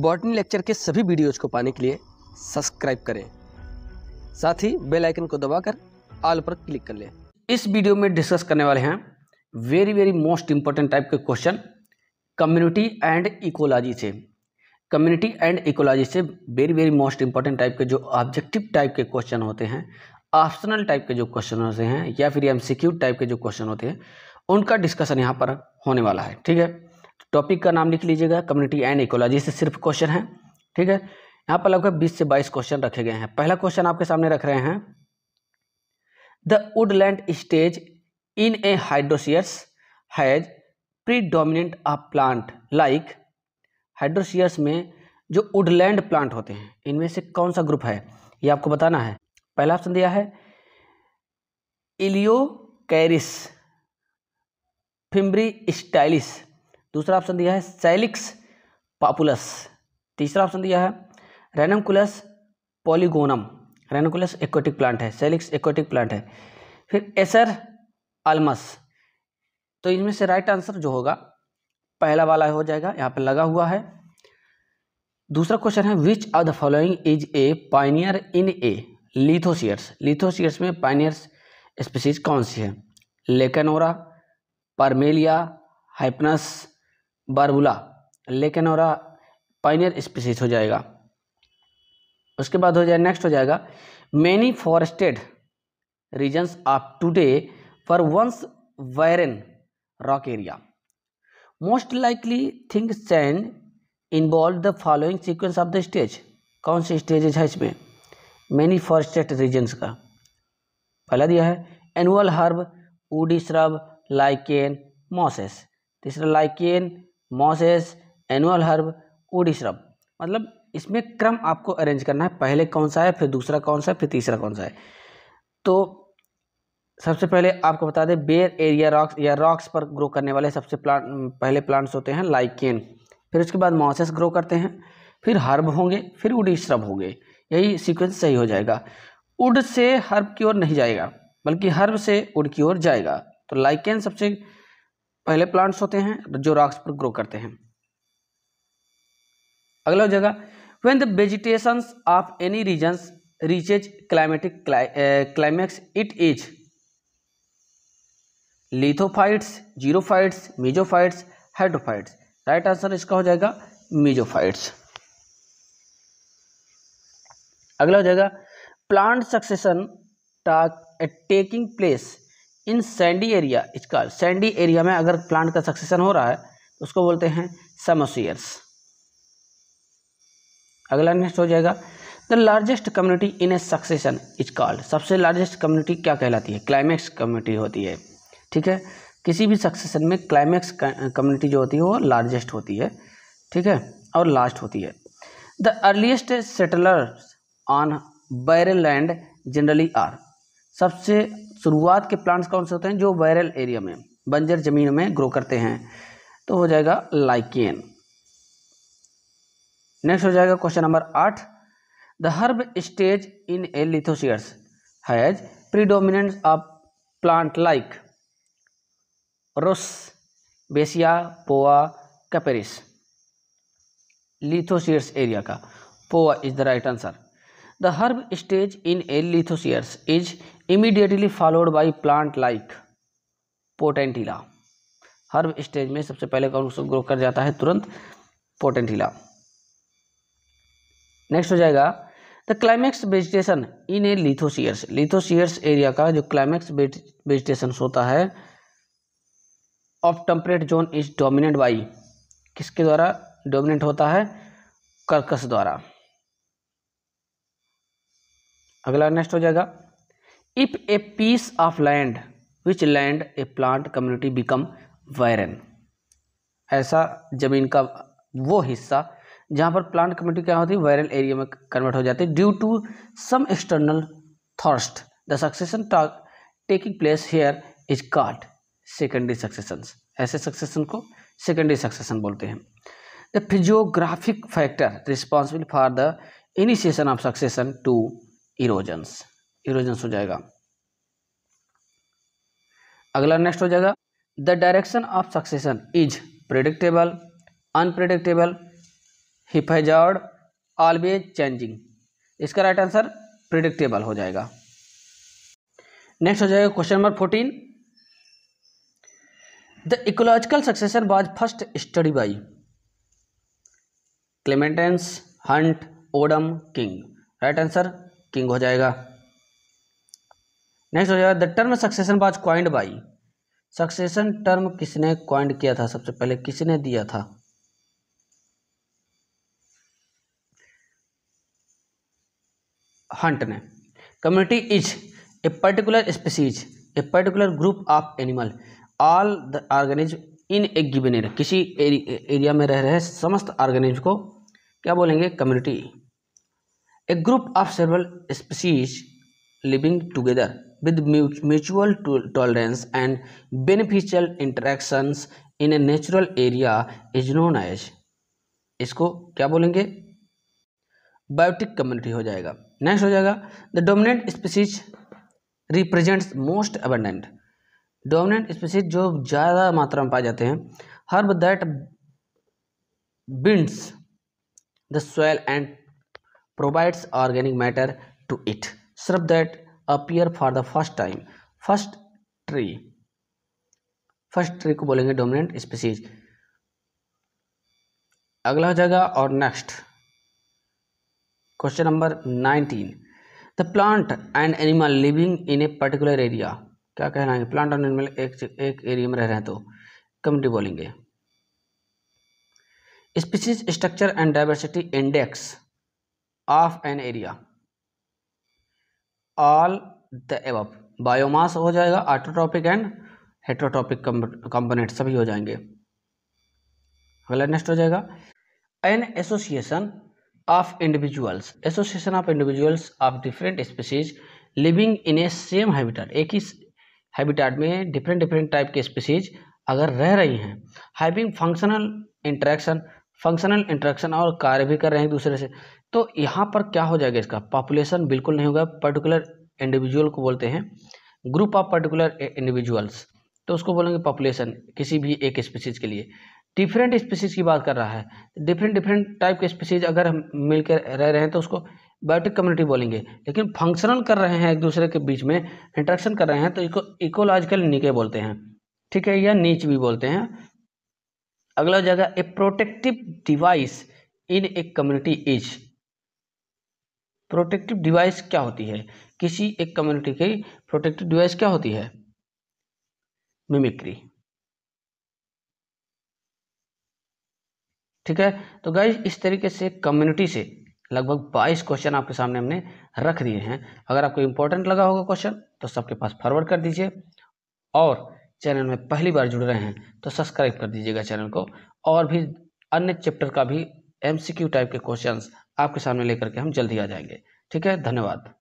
botany lecture के सभी videos को पाने के लिए सब्सक्राइब करें साथ ही बेल आइकन को दबाकर ऑल पर क्लिक कर लें इस वीडियो में डिस्कस करने वाले हैं very very most important type के क्वेश्चन कम्युनिटी एंड इकोलॉजी से कम्युनिटी एंड इकोलॉजी से very very most important type के जो ऑब्जेक्टिव टाइप के क्वेश्चन होते हैं ऑप्शनल टाइप के जो क्वेश्चन होते हैं या फिर एम टाइप के जो क्वेश्चन होते हैं उनका डिस्कशन यहाँ पर होने वाला है ठीक है टॉपिक का नाम लिख लीजिएगा कम्युनिटी एंड इकोलॉजी से सिर्फ क्वेश्चन है ठीक है यहाँ पर लगभग बीस से बाईस क्वेश्चन रखे गए हैं पहला क्वेश्चन आपके सामने रख रहे हैं the woodland stage in a hydroseres has predominant a plant like hydroseres में जो वुडलैंड प्लांट होते हैं इनमें से कौन सा ग्रुप है ये आपको बताना है पहला ऑप्शन दिया है इलियो कैरिस फिम्ब्री स्टाइलिस दूसरा ऑप्शन दिया है सैलिक्स पापुलस तीसरा ऑप्शन दिया है ranunculus polygonum ranunculus aquatic plant है सेलिक्स एक्वेटिक प्लांट है फिर एसर आलमस तो इनमें से राइट आंसर जो होगा पहला वाला हो जाएगा यहाँ पर लगा हुआ है दूसरा क्वेश्चन है which are the following is a pioneer in a lithoseres lithoseres में पाइनियर्स स्पीसीज कौन सी है लेकनोरा परमेलिया हाइपनस बारबुला लेकिन और पाइनियर स्पीसीज हो जाएगा उसके बाद हो जाए नेक्स्ट हो जाएगा many forested regions of today for once barren rock area most likely things changed involve the following sequence of the stage कौन सी स्टेजेज है इसमें मैनी फॉरेस्टेड रीजन्स का पहला दिया है annual herb woody shrub lichen mosses तीसरा lichen mosses annual herb woody shrub मतलब इसमें क्रम आपको अरेंज करना है पहले कौन सा है फिर दूसरा कौन सा है फिर तीसरा कौन सा है तो सबसे पहले आपको बता दें बेयर एरिया रॉक्स या रॉक्स पर ग्रो करने वाले सबसे प्लांट पहले प्लांट्स होते हैं लाइकेन फिर उसके बाद मॉसेस ग्रो करते हैं फिर हर्ब होंगे फिर उडी श्रब होंगे यही सीक्वेंस सही हो जाएगा उड से हर्ब की ओर नहीं जाएगा बल्कि हर्ब से उड की ओर जाएगा तो लाइकेन सबसे पहले प्लांट्स होते हैं जो रॉक्स पर ग्रो करते हैं अगला जगह when the vegetation of any region reaches climatic climax it is lithophytes xerophytes mesophytes hydrophytes right answer इसका हो जाएगा मीजोफाइट्स अगला हो जाएगा plant succession taking place in sandy area इसका सैंडी एरिया में अगर प्लांट का सक्सेशन हो रहा है तो उसको बोलते हैं समोसियर्स अगला नेक्स्ट हो जाएगा the largest community in a succession is called सबसे लार्जेस्ट कम्युनिटी क्या कहलाती है क्लाइमैक्स कम्युनिटी होती है ठीक है किसी भी सक्सेशन में क्लाइमैक्स कम्युनिटी जो होती है वो लार्जेस्ट होती है ठीक है और लास्ट होती है the earliest settlers on barren land generally are सबसे शुरुआत के प्लांट्स कौन से होते हैं जो वायरल एरिया में बंजर ज़मीन में ग्रो करते हैं तो हो जाएगा लाइकेन नेक्स्ट हो जाएगा क्वेश्चन नंबर आठ the herb stage in a lithoseres has predominance of plant like rosa bassia poa capparis lithoseres area का poa is the right answer the herb stage in a lithoseres is immediately followed by plant like potentilla herb stage में सबसे पहले कौन सा grow कर जाता है तुरंत पोटेंटिला नेक्स्ट हो जाएगा the climax vegetation in a lithoseres lithoseres area का जो क्लाइमैक्स वेजिटेशन होता है of temperate zone is dominate by किसके द्वारा डोमिनेट होता है कर्कस द्वारा अगला नेक्स्ट हो जाएगा if a piece of land which land a plant community become barren ऐसा जमीन का वो हिस्सा जहाँ पर प्लांट कम्युनिटी क्या होती है वायरल एरिया में कन्वर्ट हो जाती है due to some external thrust the succession taking place here is called secondary succession ऐसे सक्सेशन को सेकेंडरी सक्सेशन बोलते हैं the physiographic factor responsible for the initiation of succession to erosions erosions हो जाएगा अगला नेक्स्ट हो जाएगा the direction of succession is predictable unpredictable haphazard always changing इसका राइट आंसर प्रिडिक्टेबल हो जाएगा नेक्स्ट हो जाएगा question number fourteen the ecological succession was first study by Clements Hunt Odum King right answer King हो जाएगा next हो जाएगा the term succession was coined by succession term किसने क्वाइंड किया था सबसे पहले किसने दिया था हंट ने community is a particular species a particular group of animal all the organism in a given area किसी एरिया में रह रहे समस्त ऑर्गेनिज्म को क्या बोलेंगे community a group of several species living together with mutual tolerance and beneficial interactions in a natural area is known as इसको क्या बोलेंगे बायोटिक कम्युनिटी हो जाएगा नेक्स्ट हो जाएगा the dominant species represents most abundant dominant species जो ज़्यादा मात्रा में पाए जाते हैं herb that binds the soil and provides organic matter to it shrub that appear for the first time first tree first tree को बोलेंगे डोमिनेंट स्पीसीज अगला जगह और next question number nineteen the plant and animal living in a particular area क्या कहना है plant and animal एक एक एरिया में रह रहे हैं तो कम्युनिटी बोलेंगे species structure and diversity index of an area all the above biomass हो जाएगा ऑटोट्रॉपिक एंड हेट्रोट्रॉपिक कंपोनेंट सभी हो जाएंगे अगला नेक्स्ट हो जाएगा an association of individuals association of individuals of different species living in a same habitat एक ही हैबिटेट में डिफरेंट डिफरेंट टाइप के स्पीसीज अगर रह रही हैं having functional interaction functional interaction और कार्य भी कर रहे हैं दूसरे से तो यहाँ पर क्या हो जाएगा इसका पॉपुलेशन बिल्कुल नहीं होगा पर्टिकुलर इंडिविजुअल को बोलते हैं ग्रुप ऑफ पर्टिकुलर इंडिविजुअल्स तो उसको बोलेंगे पॉपुलेशन किसी भी एक स्पीसीज के लिए डिफरेंट स्पीसीज की बात कर रहा है डिफरेंट डिफरेंट टाइप के स्पीसीज अगर हम मिलकर रह रहे हैं तो उसको बायोटिक कम्युनिटी बोलेंगे लेकिन फंक्शनल कर रहे हैं एक दूसरे के बीच में इंट्रैक्शन कर रहे हैं तो इसको इकोलॉजिकल नीके बोलते हैं ठीक है या नीच भी बोलते हैं अगला जगह a protective device in a community is protective device क्या होती है किसी एक कम्युनिटी की प्रोटेक्टिव डिवाइस क्या होती है मिमिक्री ठीक है तो गाइज इस तरीके से कम्युनिटी से लगभग 22 क्वेश्चन आपके सामने हमने रख दिए हैं अगर आपको इंपॉर्टेंट लगा होगा क्वेश्चन तो सबके पास फॉरवर्ड कर दीजिए और चैनल में पहली बार जुड़ रहे हैं तो सब्सक्राइब कर दीजिएगा चैनल को और भी अन्य चैप्टर का भी एमसीक्यू टाइप के क्वेश्चंस आपके सामने लेकर के हम जल्दी आ जाएंगे ठीक है धन्यवाद